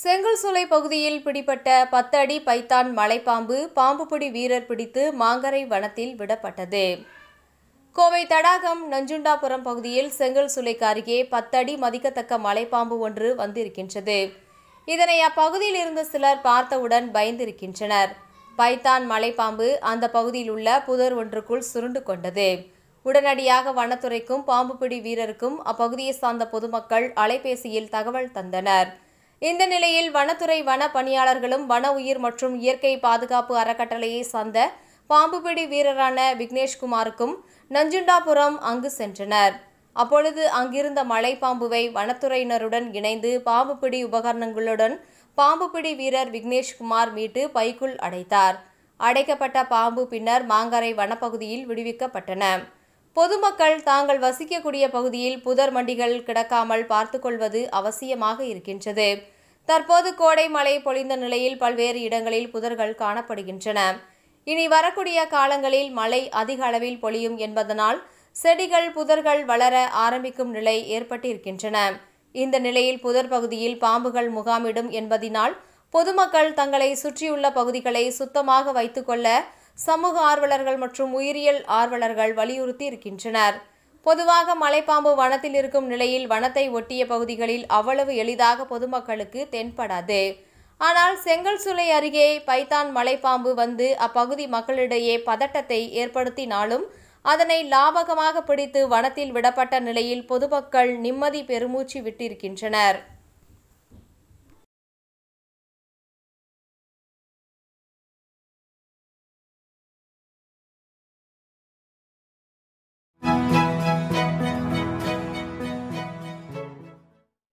செங்கல் சுலை பகுதியில் பிடிப்பட்ட பத்தடி பைத்தான் மலைப்பாம்பு பாம்புபிடி வீரர் பிடித்து மாங்கரை வனத்தில் விடப்பட்டது கோவை தடாகம் நஞ்சுண்டாபுரம் பகுதியில் செங்கல் சுலைக்கு அருகே பத்தடி மதிக்கத்தக்க மலைப்பாம்பு ஒன்று வந்திருக்கின்றது இதனை அப்பகுதியில் இருந்த சிலர் பார்த்தவுடன் பயந்திருக்கின்றனர் பைத்தான் மலைப்பாம்பு அந்த பகுதியில் உள்ள புதர் ஒன்றுக்குள் சுருண்டு கொண்டது உடனடியாக வனத்துறைக்கும் பாம்புப்பிடி வீரருக்கும் அப்பகுதியை சார்ந்த பொதுமக்கள் அலைபேசியில் தகவல் தந்தனர் இந்த நிலையில் வனத்துறை வன பணியாளர்களும் வன உயிர் மற்றும் இயற்கை பாதுகாப்பு அறக்கட்டளையை சார்ந்த பாம்புபிடி வீரரான விக்னேஷ்குமாருக்கும் நஞ்சுண்டாபுரம் அங்கு சென்றனர் அப்பொழுது அங்கிருந்த மலைப்பாம்புவை வனத்துறையினருடன் இணைந்து பாம்புபிடி உபகரணங்களுடன் பாம்புபிடி வீரர் விக்னேஷ்குமார் மீட்டு பைக்குள் அடைத்தார் அடைக்கப்பட்ட பாம்பு பின்னர் மாங்கரை வனப்பகுதியில் விடுவிக்கப்பட்டன பொதுமக்கள் தாங்கள் வசிக்கக்கூடிய பகுதியில் புதர் மண்டிகள் கிடக்காமல் பார்த்துக்கொள்வது அவசியமாக இருக்கின்றது தற்போது கோடை மழை பொழிந்த நிலையில் பல்வேறு இடங்களில் புதர்கள் காணப்படுகின்றன இனி வரக்கூடிய காலங்களில் மழை அதிக அளவில் பொழியும் என்பதனால் செடிகள் புதர்கள் வளர ஆரம்பிக்கும் நிலை ஏற்பட்டிருக்கின்றன இந்த நிலையில் புதர் பகுதியில் பாம்புகள் முகாமிடும் என்பதினால் பொதுமக்கள் தங்களை சுற்றியுள்ள பகுதிகளை சுத்தமாக வைத்துக்கொள்ள சமூக ஆர்வலர்கள் மற்றும் உயிரியல் ஆர்வலர்கள் வலியுறுத்தி இருக்கின்றனர் பொதுவாக மலைப்பாம்பு வனத்தில் இருக்கும் நிலையில் வனத்தை ஒட்டிய பகுதிகளில் அவ்வளவு எளிதாக பொதுமக்களுக்கு தென்படாது ஆனால் செங்கல் சுலை அருகே பைத்தான் மலைப்பாம்பு வந்து அப்பகுதி மக்களிடையே பதட்டத்தை ஏற்படுத்தினாலும் அதனை லாபகமாக பிடித்து வனத்தில் விடப்பட்ட நிலையில் பொதுமக்கள் நிம்மதி பெருமூச்சு விட்டிருக்கின்றனர்